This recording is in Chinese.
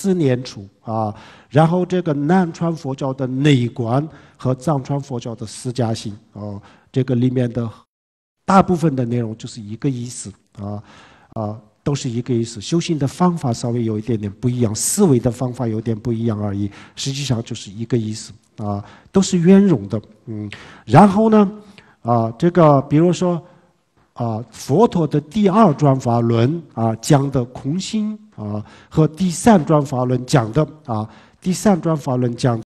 四年处啊，然后这个南传佛教的内观和藏传佛教的释迦行，哦，这个里面的大部分的内容就是一个意思啊啊，都是一个意思，修行的方法稍微有一点点不一样，思维的方法有点不一样而已，实际上就是一个意思啊，都是圆融的，嗯，然后呢，啊，这个比如说。啊，佛陀的第二转法轮啊讲的空心啊，和第三转法轮讲的啊，第三转法轮讲。